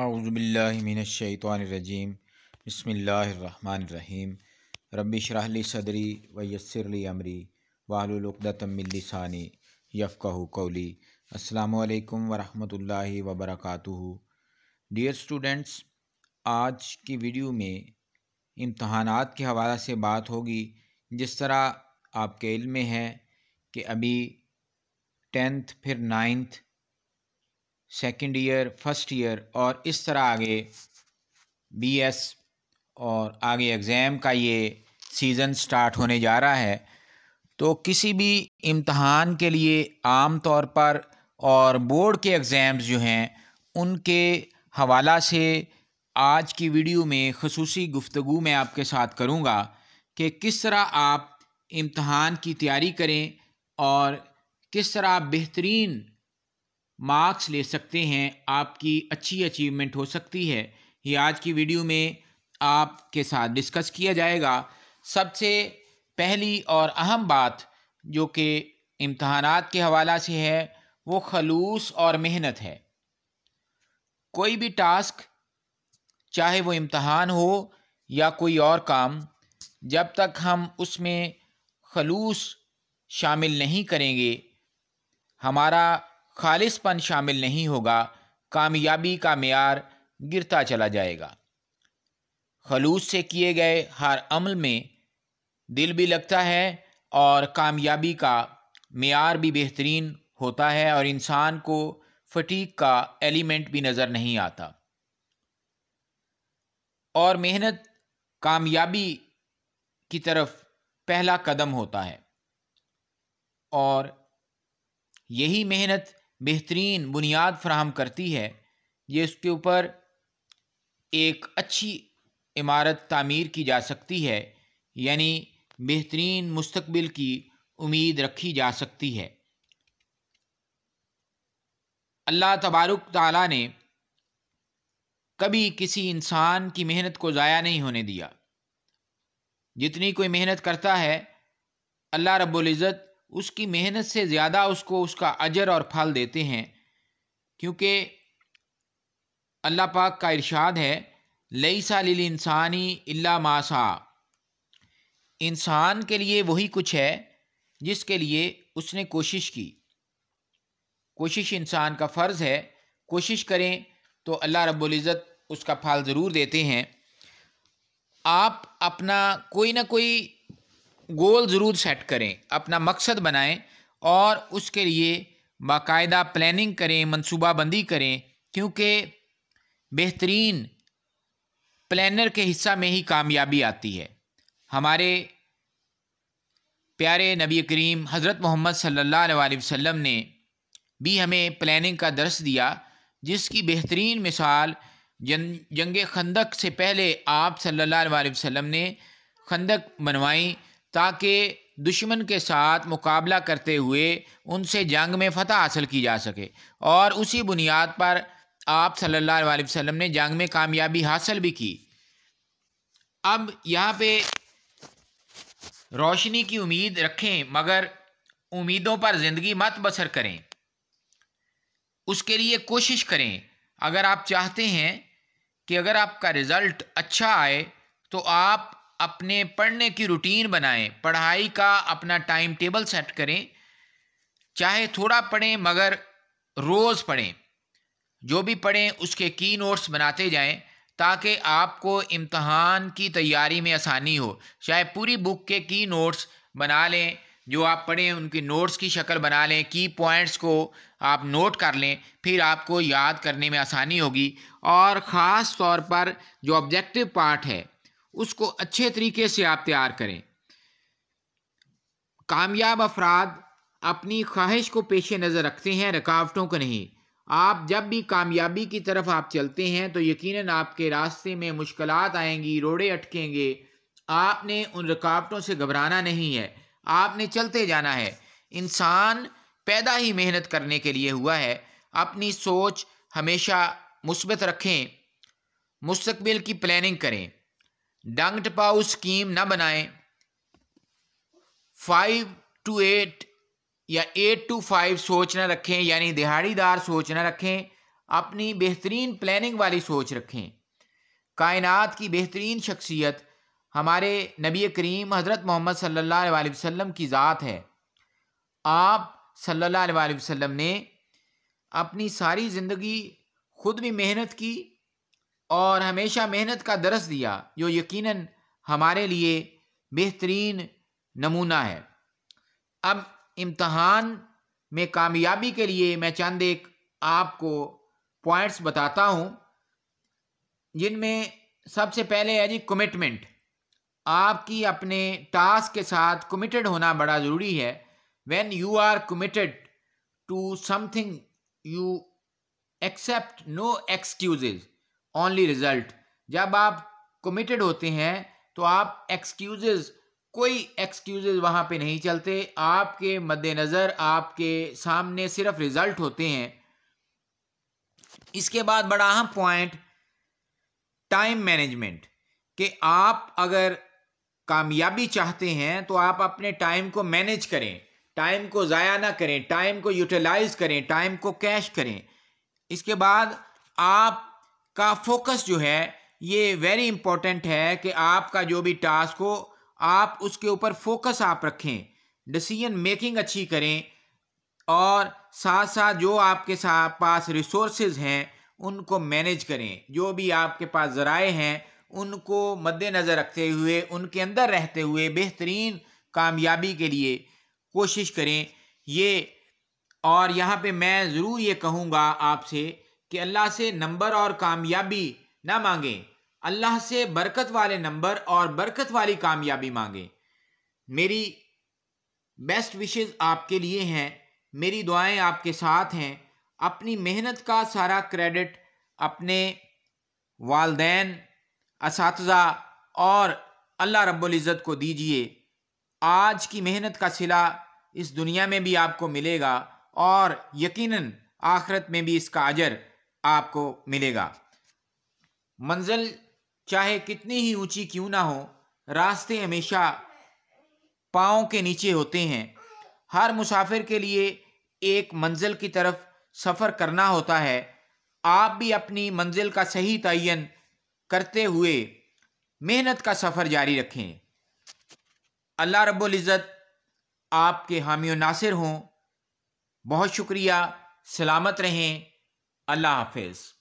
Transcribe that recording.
अज़बिल्लिमिनशैतरजीम बसमीम रबी शराहली सदरी वयसरली अमरी वाहलुलदातमिलसानी यफ़क़ू कौली असलकम वरहमल वबरक डियर स्टूडेंट्स आज की वीडियो में इम्तहानात के हवाले से बात होगी जिस तरह आपके इल्म में है कि अभी टेंथ फिर ninth second year first year और इस तरह आगे बीएस और आगे एग्ज़ाम का ये सीज़न स्टार्ट होने जा रहा है तो किसी भी इम्तहान के लिए आम तौर पर और बोर्ड के एग्ज़ाम्स जो हैं उनके हवाला से आज की वीडियो में खसूसी गुफ्तु मैं आपके साथ करूँगा कि किस तरह आप इम्तहान की तैयारी करें और किस तरह आप बेहतरीन मार्क्स ले सकते हैं आपकी अच्छी अचीवमेंट हो सकती है ये आज की वीडियो में आपके साथ डिस्कस किया जाएगा सबसे पहली और अहम बात जो कि इम्तहान के हवाला से है वो खलूस और मेहनत है कोई भी टास्क चाहे वो इम्तहान हो या कोई और काम जब तक हम उसमें खलूस शामिल नहीं करेंगे हमारा खालिशपन शामिल नहीं होगा कामयाबी का मैार गिरता चला जाएगा खलूस से किए गए हर अमल में दिल भी लगता है और कामयाबी का मैार भी बेहतरीन होता है और इंसान को फटीक का एलिमेंट भी नज़र नहीं आता और मेहनत कामयाबी की तरफ पहला कदम होता है और यही मेहनत बेहतरीन बुनियाद फ्राहम करती है ये उसके ऊपर एक अच्छी इमारत तामीर की जा सकती है यानी बेहतरीन मुस्तबिल की उम्मीद रखी जा सकती है अल्लाह तबारक ताला ने कभी किसी इंसान की मेहनत को ज़ाया नहीं होने दिया जितनी कोई मेहनत करता है अल्लाह रब्बुल इज़्ज़त उसकी मेहनत से ज़्यादा उसको उसका अजर और फल देते हैं क्योंकि अल्लाह पाक का इरशाद है लई सा लिल इंसानी इल्ला मासा इंसान के लिए वही कुछ है जिसके लिए उसने कोशिश की कोशिश इंसान का फ़र्ज़ है कोशिश करें तो अल्लाह रब्ज़त उसका फल ज़रूर देते हैं आप अपना कोई ना कोई गोल ज़रूर सेट करें अपना मकसद बनाएं और उसके लिए बाकायदा प्लानिंग करें मनसूबाबंदी करें क्योंकि बेहतरीन प्लानर के हिस्सा में ही कामयाबी आती है हमारे प्यारे नबी करीम हज़रत मोहम्मद सल्ला वसम ने भी हमें प्लानिंग का दर्श दिया जिसकी बेहतरीन मिसाल जन जंग खंदक से पहले आप सल्ला वसम ने खंदक बनवाई ताकि दुश्मन के साथ मुकाबला करते हुए उनसे जंग में फतह हासिल की जा सके और उसी बुनियाद पर आप सल्लल्लाहु अलैहि वसल्लम ने जंग में कामयाबी हासिल भी की अब यहाँ पे रोशनी की उम्मीद रखें मगर उम्मीदों पर ज़िंदगी मत बसर करें उसके लिए कोशिश करें अगर आप चाहते हैं कि अगर आपका रिज़ल्ट अच्छा आए तो आप अपने पढ़ने की रूटीन बनाएं पढ़ाई का अपना टाइम टेबल सेट करें चाहे थोड़ा पढ़ें मगर रोज़ पढ़ें जो भी पढ़ें उसके की नोट्स बनाते जाएं ताकि आपको इम्तहान की तैयारी में आसानी हो चाहे पूरी बुक के की नोट्स बना लें जो आप पढ़ें उनकी नोट्स की शक्ल बना लें की पॉइंट्स को आप नोट कर लें फिर आपको याद करने में आसानी होगी और ख़ास तौर पर जो ऑब्जेक्टिव पार्ट है उसको अच्छे तरीके से आप तैयार करें कामयाब अफराद अपनी ख्वाहिश को पेश नज़र रखते हैं रुकावटों को नहीं आप जब भी कामयाबी की तरफ आप चलते हैं तो यकीनन आपके रास्ते में मुश्किल आएंगी रोड़े अटकेंगे आपने उन रुकावटों से घबराना नहीं है आपने चलते जाना है इंसान पैदा ही मेहनत करने के लिए हुआ है अपनी सोच हमेशा मुस्बत रखें मुस्तबिल की प्लानिंग करें डंगट पाउ स्कीम ना बनाएं फाइव टू एट या एट टू फाइव सोच ना रखें यानी दिहाड़ीदार सोच ना रखें अपनी बेहतरीन प्लानिंग वाली सोच रखें कायनात की बेहतरीन शख्सियत हमारे नबी करीम हज़रत मोहम्मद सल्लल्लाहु अलैहि वसल्लम की ज़ात है आप सल्लल्लाहु अलैहि वसल्लम ने अपनी सारी ज़िंदगी खुद भी मेहनत की और हमेशा मेहनत का दरस दिया जो यकीनन हमारे लिए बेहतरीन नमूना है अब इम्तहान में कामयाबी के लिए मैं चंद एक आपको पॉइंट्स बताता हूँ जिनमें सबसे पहले है जी कमिटमेंट आपकी अपने टास्क के साथ कमिटेड होना बड़ा ज़रूरी है when you are committed to something you accept no excuses only result जब आप कमिटेड होते हैं तो आप एक्सक्यूजेज कोई एक्सक्यूजेज वहाँ पे नहीं चलते आपके मद्देनज़र आपके सामने सिर्फ रिज़ल्ट होते हैं इसके बाद बड़ा अहम पॉइंट टाइम मैनेजमेंट कि आप अगर कामयाबी चाहते हैं तो आप अपने टाइम को मैनेज करें टाइम को ज़ाया ना करें टाइम को यूटिलाइज करें टाइम को कैश करें इसके बाद आप का फोकस जो है ये वेरी इंपॉर्टेंट है कि आपका जो भी टास्क हो आप उसके ऊपर फोकस आप रखें डिसीजन मेकिंग अच्छी करें और साथ साथ जो आपके साथ पास रिसोर्सेज हैं उनको मैनेज करें जो भी आपके पास ज़राए हैं उनको मद्देनज़र रखते हुए उनके अंदर रहते हुए बेहतरीन कामयाबी के लिए कोशिश करें ये और यहाँ पे मैं ज़रूर ये कहूँगा आपसे कि अल्लाह से नंबर और कामयाबी ना मांगें अल्लाह से बरकत वाले नंबर और बरकत वाली कामयाबी मांगें मेरी बेस्ट विशेज़ आपके लिए हैं मेरी दुआएं आपके साथ हैं अपनी मेहनत का सारा क्रेडिट अपने वालदेन इस और अल्लाह रब्ज़त को दीजिए आज की मेहनत का सिला इस दुनिया में भी आपको मिलेगा और यकीनन आखरत में भी इसका अजर आपको मिलेगा मंजिल चाहे कितनी ही ऊंची क्यों ना हो रास्ते हमेशा पाँव के नीचे होते हैं हर मुसाफिर के लिए एक मंजिल की तरफ सफ़र करना होता है आप भी अपनी मंजिल का सही तयन करते हुए मेहनत का सफ़र जारी रखें अल्लाह इज़्ज़त आपके हामी नासिर हों बहुत शुक्रिया सलामत रहें अल्लाह हाफिज़